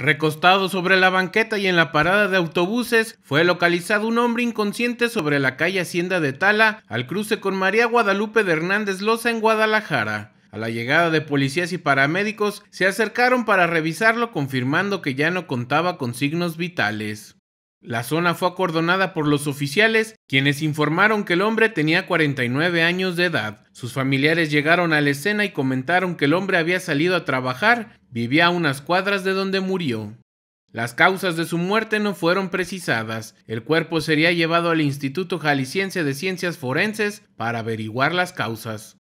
Recostado sobre la banqueta y en la parada de autobuses, fue localizado un hombre inconsciente sobre la calle Hacienda de Tala, al cruce con María Guadalupe de Hernández Loza en Guadalajara. A la llegada de policías y paramédicos, se acercaron para revisarlo confirmando que ya no contaba con signos vitales. La zona fue acordonada por los oficiales, quienes informaron que el hombre tenía 49 años de edad. Sus familiares llegaron a la escena y comentaron que el hombre había salido a trabajar, vivía a unas cuadras de donde murió. Las causas de su muerte no fueron precisadas. El cuerpo sería llevado al Instituto Jalisciense de Ciencias Forenses para averiguar las causas.